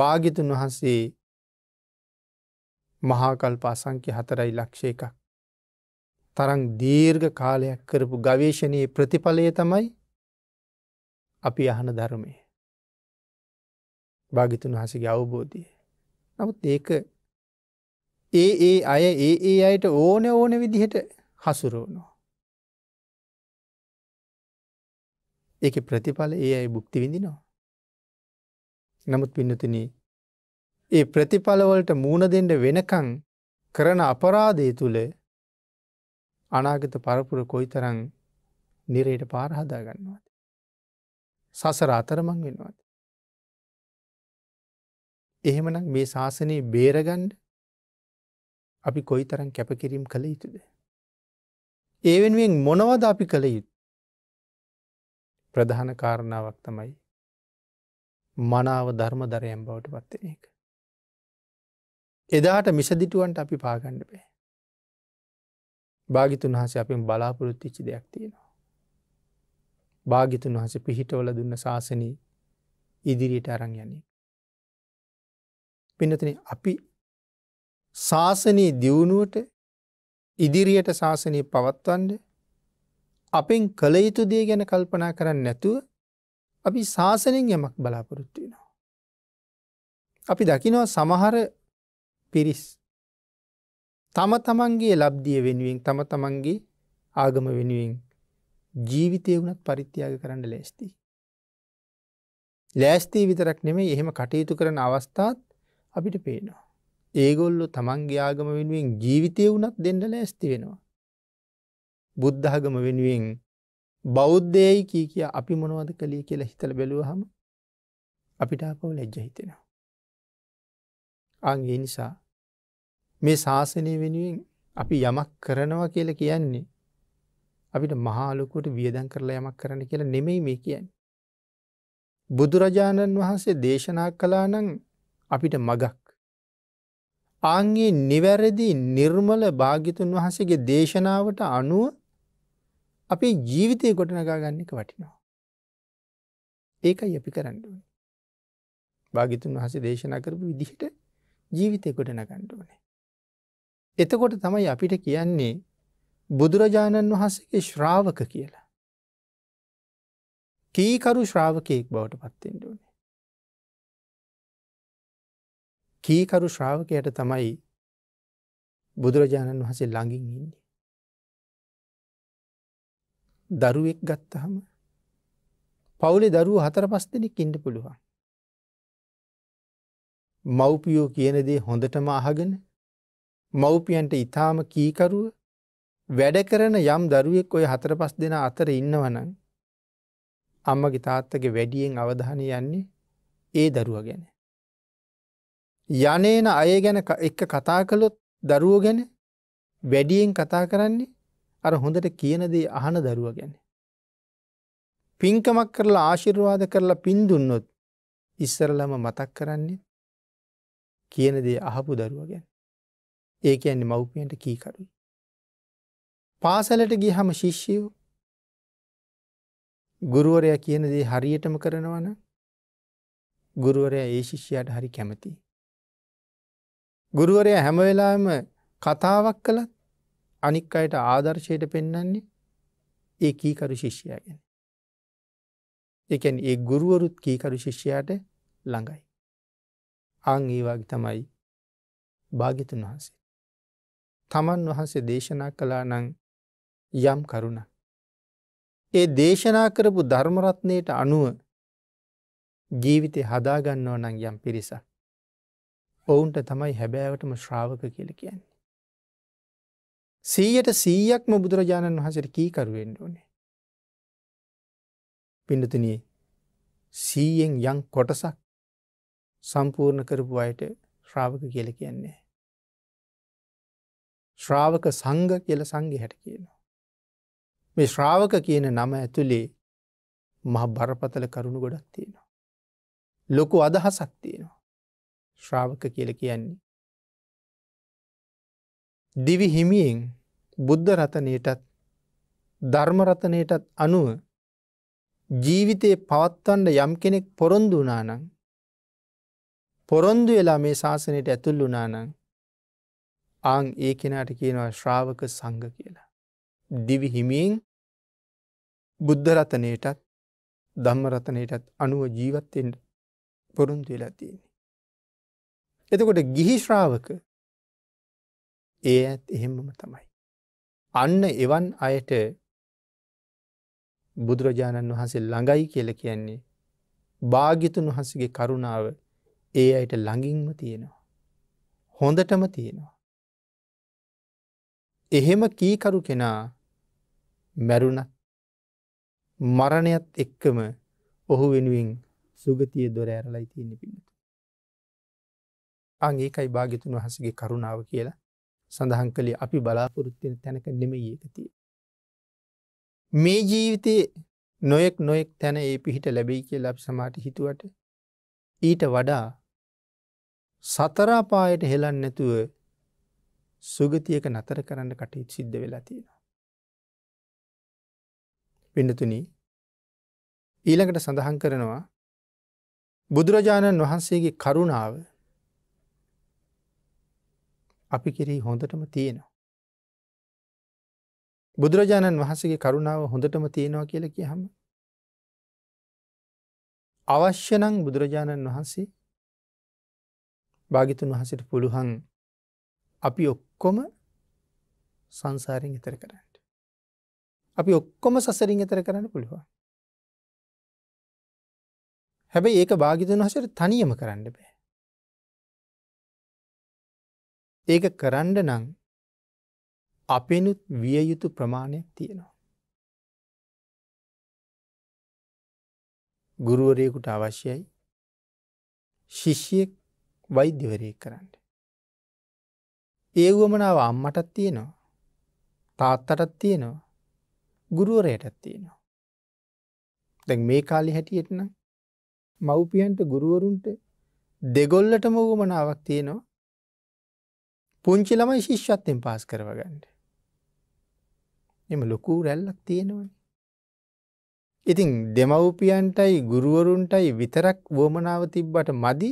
භාගිතුන් වහන්සේ මහාකල්ප අසංක්‍ය හතරයි ලක්ෂය එකක්. තරං දීර්ඝ කාලයක් කරපු ගවේශණයේ ප්‍රතිඵලය තමයි අපි අහන ධර්මය. භාගිතුන් වහසගේ අවබෝධය. නමුත් ඒක ඒ ඒ අය ඒ ඒ අයට ඕන ඕන විදිහට හසුරුවනවා. ඒක ප්‍රතිඵල ඒ අයි බුක්ති විඳිනවා. නමුත් පින්නතින ඒ ප්‍රතිඵලවලට මූුණදෙන්ට වෙනකං කරන අපරාධය තුළ අනාගත පරපුර කොයි තරං නිරයට පාරහදා ගන්නවාද. සසර අතරමං වෙනවාද. එහෙමනම් මේ ශාසනයේ බේරගන්ඩ අපි කොයි තරන් කැපකිරීම් කළ යුතුද. ඒවෙනුවෙන් මොනවද අපි කළ යුතු. ප්‍රධාන කාරණාවක් තමයි මනාව ධර්ම දරයම් බවට පත්වෙන එක. එදාට මිසදිටුවන්ට අපි පාගණ්ඩ බෑ. භාගිතුන් වහස අපෙන් බලාපොරොත්තිච්චි දෙයක් තියෙනවා. භාගිතුන් වහස පිහිටවල දුන්න ශාසනී ඉදිරියට අරං යන්නේ. පිනතින අපි ශාසනයේ දියුණුවට ඉදිරියට ශාසනය පවත්වන්ඩ අපෙන් කළ යුතු දේ ගැන කල්පනා කරන්න නැතුව අපි ශාසනෙන් යමක් බලාපොරොත්තු වෙනවා. අපි දකිනවා සමහර පිරිස් තම තමන්ගේ ලබ්දිය වෙනුවෙන් තම තමන්ගේ ආගම වෙනුවෙන් ජීවිතය වුණත් පරිත්‍යාග කරන්න ලැස්ති. ලෑස්තී විතරක් නෙමේ එහෙම කටයුතු කරන අවස්ථාත් අපිට පේනවා. ඒගොල්ලු තමන්ගේ ආගම වෙනුවෙන් ජීවිතය වුණත් දෙන්න ලෑස්ති වෙනවා. බුද්ධාගම වෙනුවෙන් බෞද්ධයයි කී කිය අපි මොනවද කළේ කියලා හිතල බැලුවහම අපිට අපව ලැජ්ජ හිතෙනවා. අගේ නිසා මේ ශාසනය වෙනුවෙන් අපි යමක් කරනවා කියලා කියන්නේ අපිට මහාලොකුට වියදන් කරලා යමක් කරන්න කියලා නෙමෙයි මේ කියන්. බුදුරජාණන් වහන්සේ දේශනා කලා නං අපිට මගක්. ආන්ගේ නිවැරදි නිර්මල භාගිතුන් වහසගේ දේශනාවට අනුව අපේ ජීවිතය ගොඩනගා ගන්න එක වටිනවා. ඒකයි අපි කරන්න. භාගිතුන් වහස දේශනා කරපු විදිහට ජීවිතය ගොඩනගන්න ඕනේ. එතකොට තමයි අපිට කියන්නේ බුදුරජාණන් වහන්සේගේ ශ්‍රාවක කියලා. කීකරු ශ්‍රාවකයෙක් බවට පත්තෙන්ට ඕනේ. කීකරු ශ්‍රාවකයට තමයි බුදුරජාණන් වහසේ ළඟින් ඉන්නේ. දරුවෙක් ගත්තහම පවුලේ දරුව හතර පස් දෙනෙක් ඉන්න පුළුවන්. මව්පියෝ කියනදේ හොඳටම අහගෙන මව්පියන්ට ඉතාම කීකරුව වැඩ කරන යම් දරුවෙක් ඔය හතර පස් දෙෙන අතර ඉන්නවනන් අම්මගේ තාත්තගේ වැඩියෙන් අවධානය යන්නේ ඒ දරුව ගැන. යනේන අය ගැන එක කතා කළොත් දරුවෝ ගැන වැඩියෙන් කතා කරන්නේ අර හොඳට කියනදී අහන දරුව ගැන. පින්කමක් කරලා ආශිර්වාද කරලා පින් දුන්නොත් ඉස්සරලම මතක් කරන්නේ කියනදේ අහපු දරුව ගැන. ඒ කියන්නේ මව්පියන්ට කීකරුයි. පාසලට ගිය හම ශිෂ්‍යයෝ ගුරුවරය කියන දේ හරියටම කරනවන ගුරුවරය ඒ ශිෂ්‍යයට හරි කැමති. ගුරුවරය හැමවෙලාම කතාවක් කළත් අනික් අයට ආදර්ශයට පෙන්නන්නේ ඒ කීකරු ශිෂ්‍යයා ගැන. එකැන් ඒ ගුරුවරුත් කීකරු ශිෂ්‍යයාට ළඟයි. අං ඒවාගේ තමයි භාගිතුන් වහන්සේ. තමන් වහන්සේ දේශනා කලා නං යම් කරුණ. ඒ දේශනා කරපු ධර්මරත්නයට අනුව ජීවිතය හදාගන්නව නං යම් පිරිසක්. ඔවුන්ට තමයි හැබෑවටම ශ්‍රාවක කියල කියන්නේ. සීයට සීයක්ම බුදුරජාණන් වහසට කීකරුවෙන්ඩ ඕනේ. පිඩතුන සීයෙන් යං කොටසක් සම්පූර්ණ කරපු අයට ශ්‍රාවක කියල කියන්නේ. ශ්‍රාවක සංග කියල සංගි හැට කියනවා. මේ ශ්‍රාවක කියන නම ඇතුළේ මහ බරපතල කරුණු ගොඩක් තියෙනවා. ලොකු අදහසක් තියෙනවා. ශ්‍රාවක කියල කියන්නේ දිවි හිමියෙන් බුද්ධ රතනයටත් ධර්මරතනයටත් අනුව ජීවිතයේ පවත්වන්ඩ යම් කෙනෙක් පොරොන්දු වනානං පොරොන්දු වෙලා මේ ශාසනයට ඇතුල් වනානං ආං ඒ කෙනාට කියනවා ශ්‍රාවක සංඝ කියලා. දිවි හිමියෙන් බුද්ධරතනයටත් ධම්මරතනයටත් අනුව ජීවත්තෙන් පොරුන්තු වෙලා තියෙන්නේ. එතකොට ගිහි ශ්‍රාවක ඒ ඇත් එහෙමම තමයි. අන්න එවන් අයට බුදුරජාණන් වහන්සේ ළඟයි කියල කියන්නේ. භාගිතුන් වහන්සගේ කරුණාව ඒ අයට ළඟින්ම තියෙනවා. හොඳටම තියෙනවා. එහෙම කීකරු කෙනා මැරුණත් මරණයත් එක්කම ඔහු වෙනුවෙන් සුගතිය දොර ඇරලයි තියන්න පින්නතු. අං ඒකයි භාගිතුන් වහසගේ කරුණාව කියලා සඳහන් කළේ අපි බලාපොරොත්තින තැනක නෙමයි ඒකතිය. මේ ජීවිතයේ නොයෙක් නොයෙක් තැන ඒ පිහිට ලැබෙයි කිය ලබ සමාට හිතුවට ඊට වඩා සතරාපායට හෙලන් නැතුව සුගතියක නතර කරන්න කටයුත් සිද්ධ වෙලා තියෙනවා. පිඩතුනි ඊළඟට සඳහන් කරනවා බුදුරජාණන් වහන්සේගේ කරුණාව අපි කෙරෙහි හොඳටම තියෙනවා. බුදුරජාණන් වහන්සගේ කරුණාව හොඳටම තියෙනවා කියල කිය හම. අවශ්‍යනං බුදුරජාණන් වහන්සේ භාගිතුන් වහසට පුළුහන් අපි ඔක්කොම සංසාරෙන් එතර කරන්නට. අපි ඔක්කොම සසරින් එතර කරන්න පුළුවන්. හැබැයි ඒක භාගිතුන් වහසට තනියම කරන්න බෑ. ඒක කරන්න නං අපෙනුත් විය යුතු ප්‍රමාණයක් තියෙනවා. ගුරුවරයෙකුට අවශ්‍යයි ශිෂ්‍යයෙක් වෛද්‍යවරයෙක් කරන්න. ඒ වුවමනාව අම්මටත් තියෙනවා තාත්තටත් තියෙනවා ගුරුවරයටත් තියෙනවා. දැන් මේ කාලි හැටියටන මව්පියන්ට ගුරුවරුන්ට දෙගොල්ලට මෝගමනාවක් තියෙනවා පුංචි ළමයි ශිෂ්‍යත්තෙන් පාස් කරවගන්න. එම ලොකූ රැල්ලක් තියෙනවන. ඉතින් දෙමව්පියන්ටයි ගුරුවරුන්ටයි විතරක් වුවමනාව තිබ්බට මදි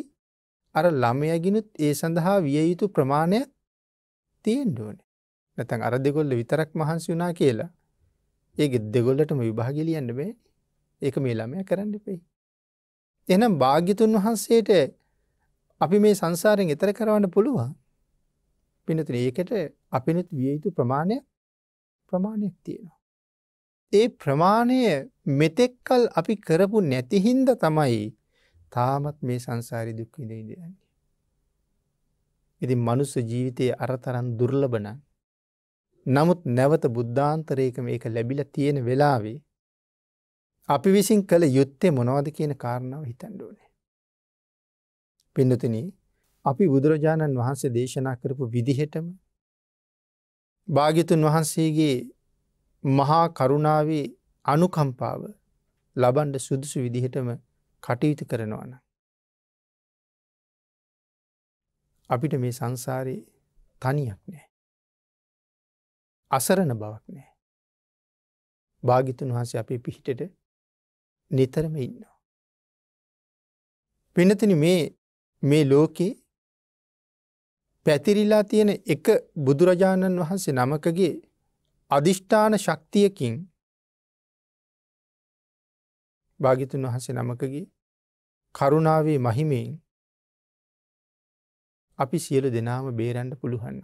අර ළමයගෙනුත් ඒ සඳහා විය යුතු ප්‍රමාණය තියෙන්ඩුවන. නැතන් අර දෙගොල්ල විතරක් මහන්සි වුනා කියලා ඒක දෙගොල්ලටම විභාගිලියන්න බේ ඒක මේ ළමය කරන්න පෙයි. එනම් භාග්‍යතුන් වහන්සේට අපි මේ සංසාරෙන් එතර කරවන්න පුළුවන් පිනතින ඒකට අපිනත් විය යුතු ප්‍රමාණය ප්‍රමාණයක් තියෙනවා. ඒ ප්‍රමාණය මෙතෙක්කල් අපි කරපු නැතිහින්ද තමයි තාමත් මේ සංසාරි දුක් විඳයිදයන්නේ. ඉති මනුස්ස ජීවිතයේ අරතරන් දුර්ලබන නමුත් නැවත බුද්ධාන්තරයක මේක ලැබිල තියෙන වෙලාවේ අපි විසින් කළ යුත්තේ මොනවද කියන කාරණාව හිතන්ඩෝනේ. පින්නතිනී අපි බුදුරජාණන් වහන්සේ දේශනා කරපු විදිහටම භාගිතුන් වහන්සේගේ මහා කරුණාවේ අනුකම්පාව ලබන්ඩ සුදුසු විදිහටම කටයුතු කරනවන. අපිට මේ සංසාරය තනියක් නෑ. අසරණ බවක් නෑ. භාගිතුන් වහන්සේ අපේ පිහිටට නිතරම ඉන්නවා. පිනතින මේ මේ ලෝකේ පැතිරිලා තියෙන එක බුදුරජාණන් වහන්සේ නමකගේ අධිෂ්ඨාන ශක්තියකින් භාගිතුන් වහන්සේ නමකගේ කරුණාවේ මහිමයෙන් අපි සියලු දෙනාම බේරන්ඩ පුළුහන්න.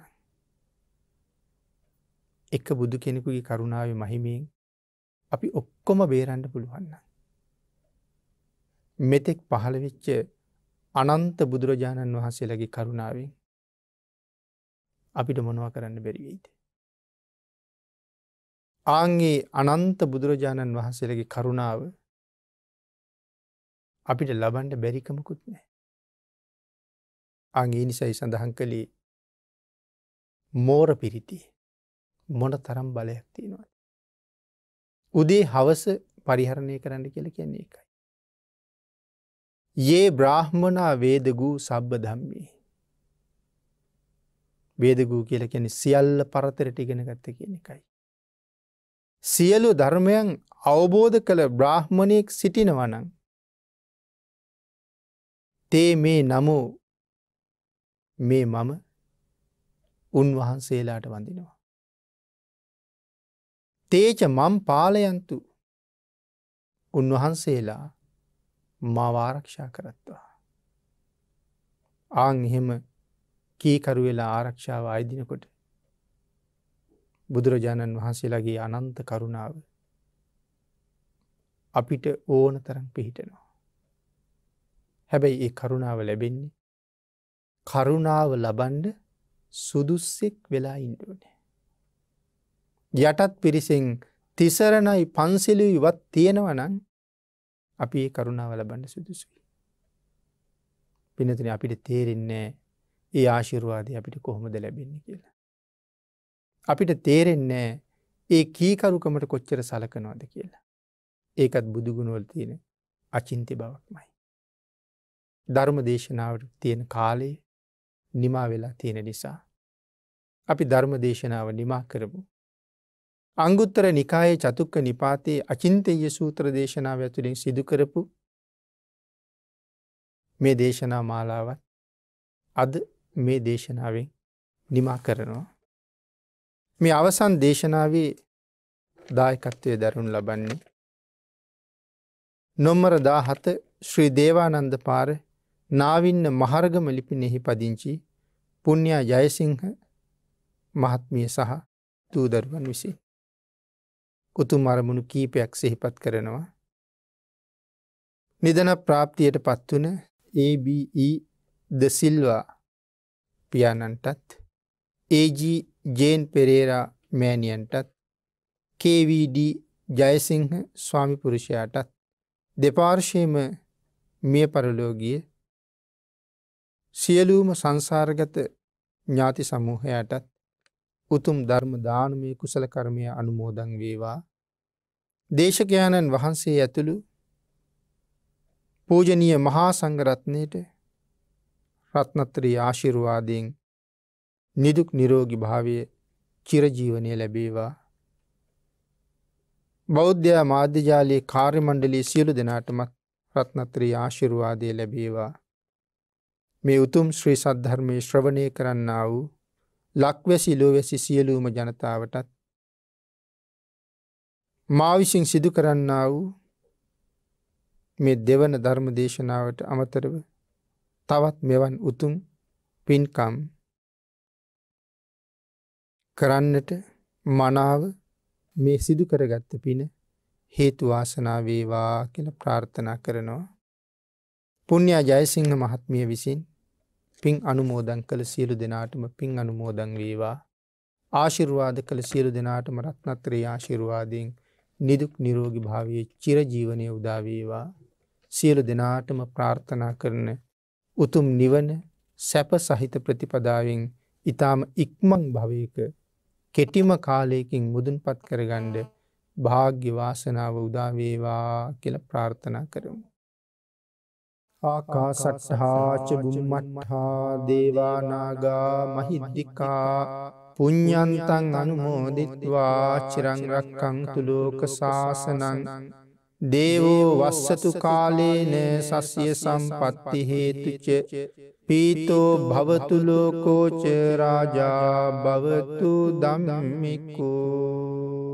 එක බුදු කෙනෙකුගේ කරුණාවේ මහිමයෙන් අපි ඔක්කොම බේරන්ඩ පුළුවන්න. මෙතෙක් පහළවෙච්ච අනන්ත බුදුරජාණන් වහන්සේලගේ කරුණාවෙන් අපිට මොනව කරන්න බැරිවෙයිද. ආන්ගේ අනන්ත බුදුරජාණන් වහන්සේලගේ කරුණාව අපිට ලබන්ට බැරිකමකුත් නෑ. අගේ නිසයි සඳහන් කළේ මෝර පිරිති මොන තරම් බලයක් තියෙනවාද. උදේ හවස පරිහරණය කරන්න කියල කියන්නේ එකයි. ඒ බ්‍රාහ්මනා වේදගූ සබ්බ ධම්මේ බේදගූ කියල කෙන සියල්ල පරතරට ඉගෙන ගත්ත කියන එකයි. සියලු ධර්මයන් අවබෝධ කළ බ්‍රාහ්මණයෙක් සිටිනවනං. තේ මේ නමෝ මේ මම උන්වහන්සේලාට වඳිනවා. තේච මම් පාලයන්තු උන්වහන්සේලා මවාරක්ෂා කරත්වා. ආං එහෙම කීකරු වෙලා ආරක්ෂාව අයදිනකොට බුදුරජාණන් වහන්සේලාගේ අනන්ත කරුණාව අපිට ඕන තරම් පිහිටනවා. හැබැයි ඒ කරුණාව ලැබෙන්නේ කරුණාව ලබන්ඩ සුදුස්සෙක් වෙලා ඉන්ඩුවනේ. යටත් පිරිසිෙන් තිසරණයි පන්සිලිවත් තියෙනවනන් අපි ඒ කරුණාව ලබන්න සුදුසුයි. පිනතින අපිට තේරෙන්නේ ඒ ආශිරවාදය අපිට කොහොමද ලැබෙන්නේ කියලා. අපිට තේරෙන්නේ ඒ කීකරුකමට කොච්චර සලකනවාද කියලා. ඒකත් බුදුගුණුවල් තියෙන අචින්ති බවක්මයි. ධර්ම දේශනාවට තියෙන කාලයේ නිමා වෙලා තියෙන නිසා. අපි ධර්ම දේශනාව නිමා කරමු. අංගුත්තර නිකායේ චතුක්ක නිපාතයේ අචින්තය සූත්‍ර දේශනාව ඇතුළින් සිදුකරපු මේ දේශනා මාලාවත් අද මේ දේශනාවෙන් නිමා කරනවා. මේ අවසන් දේශනාවේ දායකත්වය දරුණු ලබන්නේ. නොම්මර දාහත ශ්‍රී දේවානන්ද පාර නාවින්න මහරගම ලිපිනෙහි පදිංචි පුුණ්ඥා ජයසිංහ මහත්මිය සහ දූදරුවන් විසින්. උතුම් අරමුණු කීපයක් සෙහිපත් කරනවා. නිදන ප්‍රාප්තියට පත්වන ABE දසිල්වා පියාණන්ටත් ඒජී ජේන් පෙරේරා මෑණියන්ටත් KVD ජයසිංහ ස්වාමිපුරුෂයාටත් දෙපාර්ශයම මිය පරලෝගිය සියලූම සංසාරගත ඥාති සමූහයටත් උතුම් ධර්ම දානමය කුසල කර්මය අනුමෝදන් වේවා දේශකයාණන් වහන්සේ ඇතුළු පූජනීය මහා සංගරත්නයට රත්නත්‍රී ආශිරුවාදයෙන් නිදුක් නිරෝගි භාවය චිරජීවනය ලැබේවා. බෞද්ධයා මාධ්‍යජාලයේ කාර්මණ්ඩලී සියලු දෙනාටමත් රත්නත්‍රී ආශිරුවාදය ලැබේවා. මේ උතුම් ශ්‍රී සද්ධර්මය ශ්‍රවණය කරන්න වූ ලක්වැසි ලෝවැසි සියලූම ජනතාවටත් මා විසින් සිදු කරන්න වූ මේ දෙවන ධර්ම දේශනාවට අමතරව තවත් මෙවන් උතුම් පින්කම් කරන්නට මනාව මේ සිදු කරගත්ත පින හේතුවාසනා වේවා කියල ප්‍රාර්ථනා කරනවා. පුුණ්‍යා ජයසිංහ මහත්මිය විසින් පින් අනුමෝදං කළ සියලු දෙනාටම පින් අනුමෝදං වේවා ආශිරවාද කළ සියලු දෙනාටම රත්නත්‍රේ ආශිරවාදයෙන් නිදුක් නිරෝගි භාවයේ චිරජීවනය උදාවේවා සියලු දෙනාටම ප්‍රාර්ථනා කරන උතුම් නිවන සැප සහිත ප්‍රතිපදාවෙන් ඉතාම ඉක්මං භවයක කෙටිම කාලයකින් මුදුන්පත් කරගණ්ඩ භාග්‍ය වාසනාව උදාවේවා කියල ප්‍රාර්ථනා කරමු. ආකාසටහාච බුම්මටහා දේවානාගා මහිද්දිිකා පුඤ්ඥන්තන් අනුමෝදිත්වා චිරංරක්කං තුළෝක ශාසනන් දේවෝ වස්සතු කාලේන සස්ය සම්පත්ති හේතුච පීතෝ භවතුලෝකෝචරාජා භවතු දමම්මිකෝ